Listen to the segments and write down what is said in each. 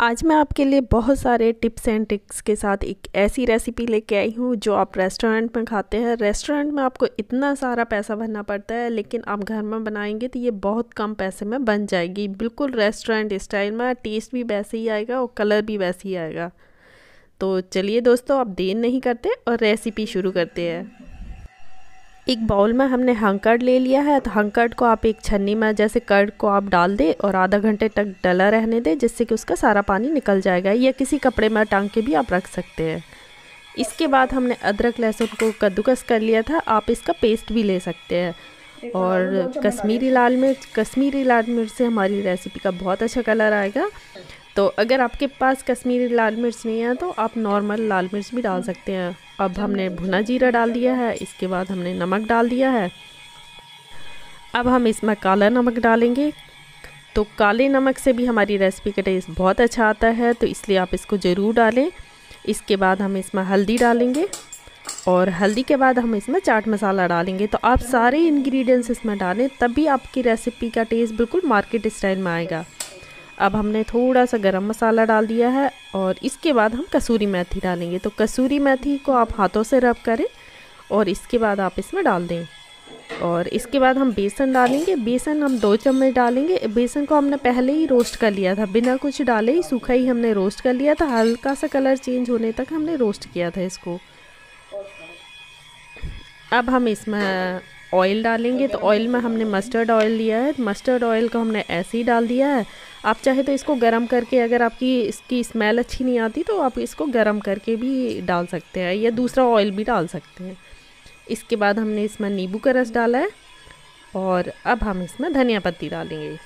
आज मैं आपके लिए बहुत सारे टिप्स एंड ट्रिक्स के साथ एक ऐसी रेसिपी लेके आई हूँ जो आप रेस्टोरेंट में खाते हैं रेस्टोरेंट में आपको इतना सारा पैसा भरना पड़ता है लेकिन आप घर में बनाएंगे तो ये बहुत कम पैसे में बन जाएगी बिल्कुल रेस्टोरेंट स्टाइल में टेस्ट भी वैसे ही आएगा और कलर भी वैसे ही आएगा तो चलिए दोस्तों आप देर नहीं करते और रेसिपी शुरू करते हैं एक बाउल में हमने हंकर्ड ले लिया है तो हंकर्ड को आप एक छन्नी में जैसे कर्ड को आप डाल दें और आधा घंटे तक डला रहने दें जिससे कि उसका सारा पानी निकल जाएगा या किसी कपड़े में टांग के भी आप रख सकते हैं इसके बाद हमने अदरक लहसुन को कद्दूकस कर लिया था आप इसका पेस्ट भी ले सकते हैं और कश्मीरी लाल मिर्च कश्मीरी लाल मिर्च से हमारी रेसिपी का बहुत अच्छा कलर आएगा तो अगर आपके पास कश्मीरी लाल मिर्च नहीं है तो आप नॉर्मल लाल मिर्च भी डाल हम्म। सकते हैं अब हमने भुना जीरा डाल दिया है इसके बाद हमने नमक डाल दिया है अब हम इसमें काला नमक डालेंगे तो काले नमक से भी हमारी रेसिपी का टेस्ट बहुत अच्छा आता है तो इसलिए आप इसको ज़रूर डालें इसके बाद हम इसमें हल्दी डालेंगे और हल्दी के बाद हम इसमें चाट मसाला डालेंगे तो आप सारे इंग्रेडिएंट्स इसमें डालें तभी आपकी रेसिपी का टेस्ट बिल्कुल मार्केट स्टाइल में आएगा अब हमने थोड़ा सा गरम मसाला डाल दिया है और इसके बाद हम कसूरी मेथी डालेंगे तो कसूरी मेथी को आप हाथों से रब करें और इसके बाद आप इसमें डाल दें और इसके बाद हम बेसन डालेंगे बेसन हम दो चम्मच डालेंगे बेसन को हमने पहले ही रोस्ट कर लिया था बिना कुछ डाले ही सूखा ही हमने रोस्ट कर लिया था हल्का सा कलर चेंज होने तक हमने रोस्ट किया था इसको अब हम इसमें ऑयल डालेंगे तो ऑयल में हमने मस्टर्ड ऑयल लिया है मस्टर्ड ऑयल को हमने ऐसे ही डाल दिया है आप चाहे तो इसको गर्म करके अगर आपकी इसकी स्मेल अच्छी नहीं आती तो आप इसको गर्म करके भी डाल सकते हैं या दूसरा ऑयल भी डाल सकते हैं इसके बाद हमने इसमें नींबू का रस डाला है और अब हम इसमें धनिया पत्ती डालेंगे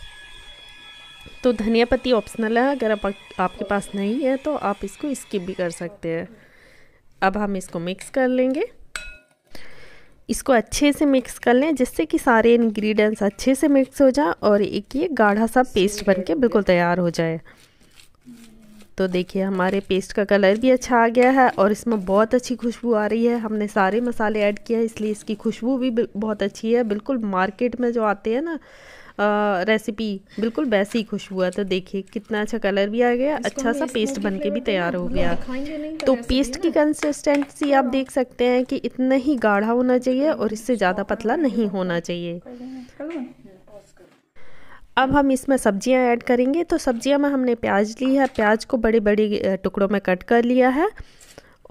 तो धनिया पत्ती ऑप्शनल है अगर आप, आपके पास नहीं है तो आप इसको स्किप भी कर सकते हैं अब हम इसको मिक्स कर लेंगे इसको अच्छे से मिक्स कर लें जिससे कि सारे इंग्रेडिएंट्स अच्छे से मिक्स हो जाए और एक ये गाढ़ा सा पेस्ट बन के बिल्कुल तैयार हो जाए तो देखिए हमारे पेस्ट का कलर भी अच्छा आ गया है और इसमें बहुत अच्छी खुशबू आ रही है हमने सारे मसाले ऐड किए हैं इसलिए इसकी खुशबू भी बहुत अच्छी है बिल्कुल मार्केट में जो आते हैं ना रेसिपी बिल्कुल वैसे ही खुश हुआ तो देखिए कितना अच्छा कलर भी आ गया अच्छा सा पेस्ट बन के भी तैयार हो गया तो पेस्ट की कंसिस्टेंसी आप देख सकते हैं कि इतना ही गाढ़ा होना चाहिए और इससे ज़्यादा पतला नहीं होना चाहिए अब हम इसमें सब्जियां ऐड करेंगे तो सब्जियां में हमने प्याज ली है प्याज को बड़े बड़े टुकड़ों में कट कर लिया है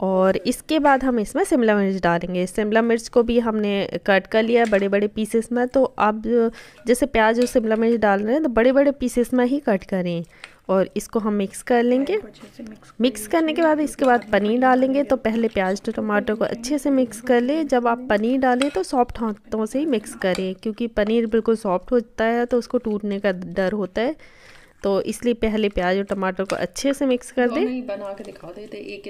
और इसके बाद हम इसमें शिमला मिर्च डालेंगे शिमला मिर्च को भी हमने कट कर लिया बड़े बड़े पीसेस में तो आप जैसे प्याज और शिमला मिर्च डाल रहे हैं तो बड़े बड़े पीसेस में ही कट करें और इसको हम मिक्स कर लेंगे मिक्स करने के बाद इसके बाद पनीर डालेंगे तो पहले प्याज तो टमाटर को अच्छे से मिक्स कर लें जब आप पनीर डालें तो सॉफ्ट हाथों से ही मिक्स करें क्योंकि पनीर बिल्कुल सॉफ्ट होता है तो उसको टूटने का डर होता है तो इसलिए पहले प्याज और टमाटर को अच्छे से मिक्स कर दें बना के दिखा देते एक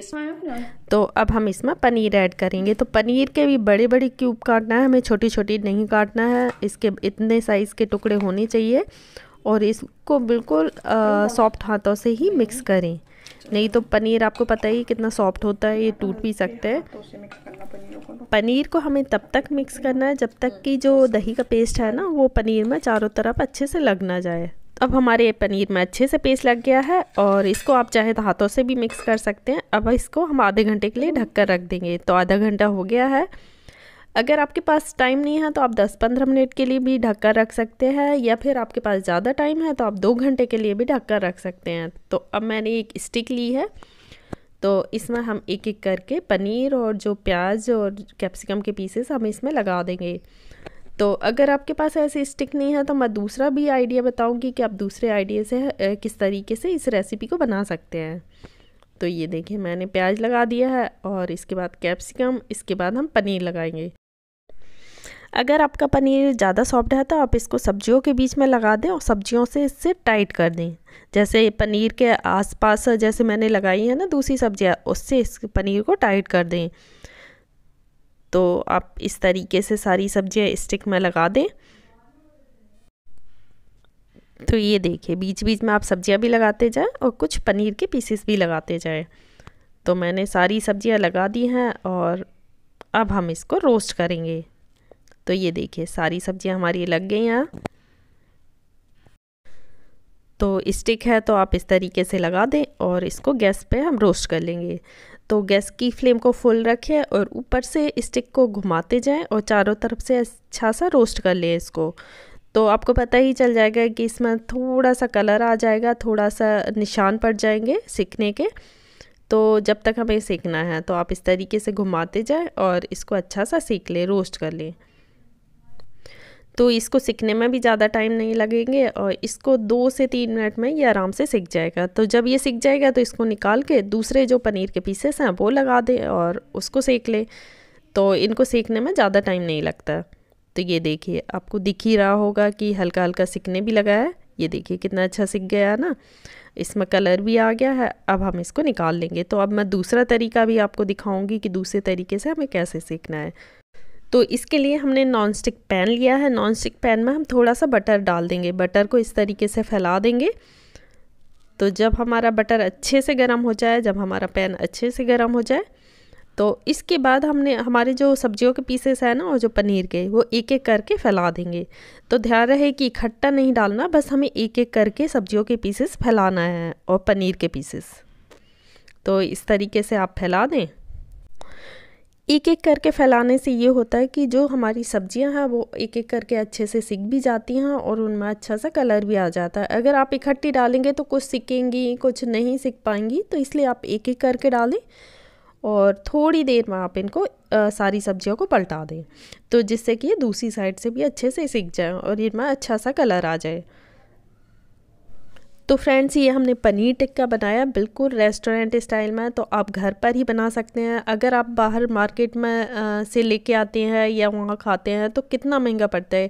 तो अब हम इसमें पनीर ऐड करेंगे तो पनीर के भी बड़े बड़े क्यूब काटना है हमें छोटी छोटी नहीं काटना है इसके इतने साइज़ के टुकड़े होने चाहिए और इसको बिल्कुल सॉफ्ट हाथों से ही मिक्स करें नहीं तो पनीर आपको पता ही कितना सॉफ्ट होता है ये टूट भी सकते हैं तो। पनीर को हमें तब तक मिक्स करना है जब तक कि जो दही का पेस्ट है ना वो पनीर में चारों तरफ अच्छे से लग ना जाए अब हमारे पनीर में अच्छे से पेस्ट लग गया है और इसको आप चाहे तो हाथों से भी मिक्स कर सकते हैं अब इसको हम आधे घंटे के लिए ढक कर रख देंगे तो आधा घंटा हो गया है अगर आपके पास टाइम नहीं है तो आप 10-15 मिनट के लिए भी ढक कर रख सकते हैं या फिर आपके पास ज़्यादा टाइम है तो आप दो घंटे के लिए भी ढक कर रख सकते हैं तो अब मैंने एक स्टिक ली है तो इसमें हम एक एक करके पनीर और जो प्याज और कैप्सिकम के पीसेस हम इसमें लगा देंगे तो अगर आपके पास ऐसे स्टिक नहीं है तो मैं दूसरा भी आइडिया बताऊंगी कि आप दूसरे आइडिया से किस तरीके से इस रेसिपी को बना सकते हैं तो ये देखिए मैंने प्याज लगा दिया है और इसके बाद कैप्सिकम इसके बाद हम पनीर लगाएंगे अगर आपका पनीर ज़्यादा सॉफ्ट है तो आप इसको सब्जियों के बीच में लगा दें और सब्जियों से इससे टाइट कर दें जैसे पनीर के आसपास जैसे मैंने लगाई है ना दूसरी सब्जियाँ उससे इस पनीर को टाइट कर दें तो आप इस तरीके से सारी सब्जियां स्टिक में लगा दें तो ये देखिए बीच बीच में आप सब्जियां भी लगाते जाएं और कुछ पनीर के पीसेस भी लगाते जाएं तो मैंने सारी सब्जियां लगा दी हैं और अब हम इसको रोस्ट करेंगे तो ये देखिए सारी सब्जियां हमारी लग गई हैं तो स्टिक है तो आप इस तरीके से लगा दें और इसको गैस पे हम रोस्ट कर लेंगे तो गैस की फ्लेम को फुल रखें और ऊपर से स्टिक को घुमाते जाएं और चारों तरफ से अच्छा सा रोस्ट कर लें इसको तो आपको पता ही चल जाएगा कि इसमें थोड़ा सा कलर आ जाएगा थोड़ा सा निशान पड़ जाएंगे सीखने के तो जब तक हमें सीखना है तो आप इस तरीके से घुमाते जाएं और इसको अच्छा सा सीख लें रोस्ट कर लें तो इसको सीखने में भी ज़्यादा टाइम नहीं लगेंगे और इसको दो से तीन मिनट में ये आराम से सीख जाएगा तो जब ये सीख जाएगा तो इसको निकाल के दूसरे जो पनीर के पीसेस हैं वो लगा दें और उसको सेक लें तो इनको सीखने में ज़्यादा टाइम नहीं लगता तो ये देखिए आपको दिख ही रहा होगा कि हल्का हल्का सीखने भी लगा है ये देखिए कितना अच्छा सीख गया ना इसमें कलर भी आ गया है अब हम इसको निकाल लेंगे तो अब मैं दूसरा तरीका भी आपको दिखाऊंगी कि दूसरे तरीके से हमें कैसे सीखना है तो इसके लिए हमने नॉन स्टिक पैन लिया है नॉन स्टिक पैन में हम थोड़ा सा बटर डाल देंगे बटर को इस तरीके से फैला देंगे तो जब हमारा बटर अच्छे से गर्म हो जाए जब हमारा पैन अच्छे से गर्म हो जाए तो इसके बाद हमने हमारे जो सब्जियों के पीसेस हैं ना और जो पनीर के वो एक एक करके फैला देंगे तो ध्यान रहे कि इकट्ठा नहीं डालना बस हमें एक एक करके सब्जियों के पीसेस फैलाना है और पनीर के पीसेस तो इस तरीके से आप फैला दें एक एक करके फैलाने से ये होता है कि जो हमारी सब्जियां हैं वो एक एक करके अच्छे से सिक भी जाती हैं और उनमें अच्छा सा कलर भी आ जाता है अगर आप इकट्ठी डालेंगे तो कुछ सिकेंगी कुछ नहीं सिक पाएंगी तो इसलिए आप एक एक करके डालें और थोड़ी देर में आप इनको आ, सारी सब्जियों को पलटा दें तो जिससे कि ये दूसरी साइड से भी अच्छे से सिक जाए और इनमें अच्छा सा कलर आ जाए तो फ्रेंड्स ये हमने पनीर टिक्का बनाया बिल्कुल रेस्टोरेंट स्टाइल में तो आप घर पर ही बना सकते हैं अगर आप बाहर मार्केट में आ, से लेके आते हैं या वहाँ खाते हैं तो कितना महंगा पड़ता है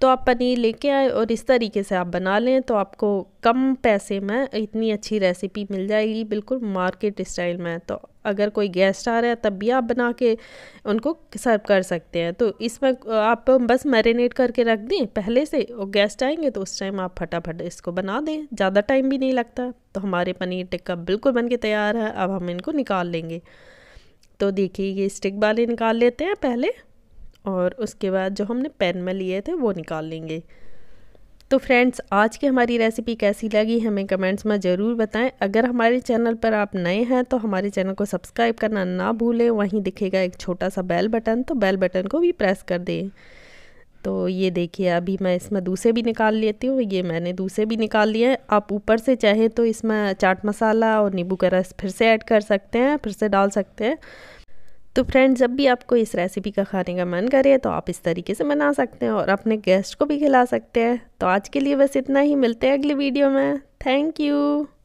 तो आप पनीर लेके आए और इस तरीके से आप बना लें तो आपको कम पैसे में इतनी अच्छी रेसिपी मिल जाएगी बिल्कुल मार्केट स्टाइल में तो अगर कोई गेस्ट आ रहा है तब भी आप बना के उनको सर्व कर सकते हैं तो इसमें आप बस मैरिनेट करके रख दें पहले से और गेस्ट आएंगे तो उस टाइम आप फटाफट इसको बना दें ज़्यादा टाइम भी नहीं लगता तो हमारे पनीर टिक्का बिल्कुल बन के तैयार है अब हम इनको निकाल लेंगे तो देखिए ये स्टिक वाले निकाल लेते हैं पहले और उसके बाद जो हमने पेन में लिए थे वो निकाल लेंगे तो फ्रेंड्स आज की हमारी रेसिपी कैसी लगी हमें कमेंट्स में ज़रूर बताएं अगर हमारे चैनल पर आप नए हैं तो हमारे चैनल को सब्सक्राइब करना ना भूलें वहीं दिखेगा एक छोटा सा बेल बटन तो बेल बटन को भी प्रेस कर दें तो ये देखिए अभी मैं इसमें दूसरे भी निकाल लेती हूँ ये मैंने दूसरे भी निकाल लिए आप ऊपर से चाहें तो इसमें चाट मसाला और नींबू का रस फिर से ऐड कर सकते हैं फिर से डाल सकते हैं तो फ्रेंड जब भी आपको इस रेसिपी का खाने का मन करे तो आप इस तरीके से बना सकते हैं और अपने गेस्ट को भी खिला सकते हैं तो आज के लिए बस इतना ही मिलते हैं अगली वीडियो में थैंक यू